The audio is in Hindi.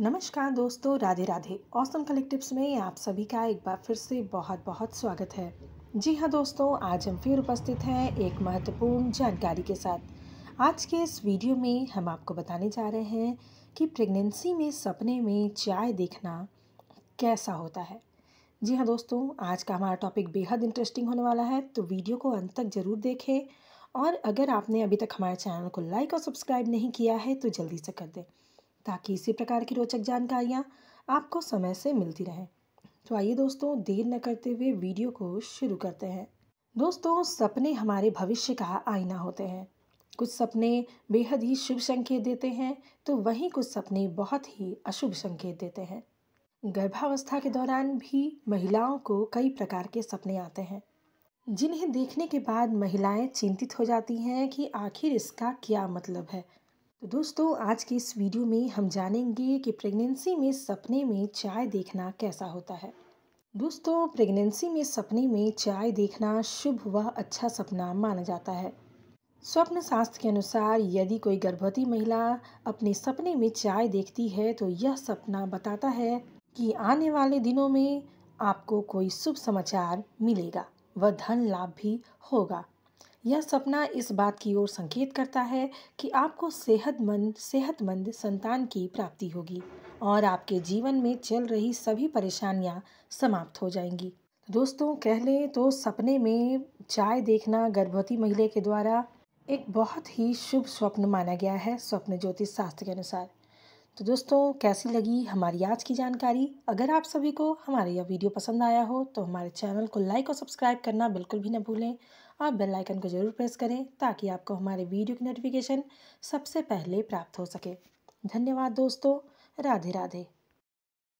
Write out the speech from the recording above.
नमस्कार दोस्तों राधे राधे औसम कलेक्टिव्स में आप सभी का एक बार फिर से बहुत बहुत स्वागत है जी हाँ दोस्तों आज हम फिर उपस्थित हैं एक महत्वपूर्ण जानकारी के साथ आज के इस वीडियो में हम आपको बताने जा रहे हैं कि प्रेगनेंसी में सपने में चाय देखना कैसा होता है जी हाँ दोस्तों आज का हमारा टॉपिक बेहद इंटरेस्टिंग होने वाला है तो वीडियो को अंत तक ज़रूर देखें और अगर आपने अभी तक हमारे चैनल को लाइक और सब्सक्राइब नहीं किया है तो जल्दी से कर दें ताकि इसी प्रकार की रोचक जानकारियाँ आपको समय से मिलती रहें तो आइए दोस्तों देर न करते हुए वीडियो को शुरू करते हैं दोस्तों सपने हमारे भविष्य का आईना होते हैं कुछ सपने बेहद ही शुभ संकेत देते हैं तो वहीं कुछ सपने बहुत ही अशुभ संकेत देते हैं गर्भावस्था के दौरान भी महिलाओं को कई प्रकार के सपने आते हैं जिन्हें देखने के बाद महिलाएं चिंतित हो जाती हैं कि आखिर इसका क्या मतलब है तो दोस्तों आज की इस वीडियो में हम जानेंगे कि प्रेगनेंसी में सपने में चाय देखना कैसा होता है दोस्तों प्रेगनेंसी में सपने में चाय देखना शुभ व अच्छा सपना माना जाता है स्वप्न शास्त्र के अनुसार यदि कोई गर्भवती महिला अपने सपने में चाय देखती है तो यह सपना बताता है कि आने वाले दिनों में आपको कोई शुभ समाचार मिलेगा व धन लाभ भी होगा यह सपना इस बात की ओर संकेत करता है कि आपको सेहतमंद सेहतमंद संतान की प्राप्ति होगी और आपके जीवन में चल रही सभी परेशानियां समाप्त हो जाएंगी दोस्तों कह लें तो सपने में चाय देखना गर्भवती महिला के द्वारा एक बहुत ही शुभ स्वप्न माना गया है स्वप्न ज्योतिष शास्त्र के अनुसार तो दोस्तों कैसी लगी हमारी आज की जानकारी अगर आप सभी को हमारा यह वीडियो पसंद आया हो तो हमारे चैनल को लाइक और सब्सक्राइब करना बिल्कुल भी ना भूलें और बेल आइकन को ज़रूर प्रेस करें ताकि आपको हमारे वीडियो की नोटिफिकेशन सबसे पहले प्राप्त हो सके धन्यवाद दोस्तों राधे राधे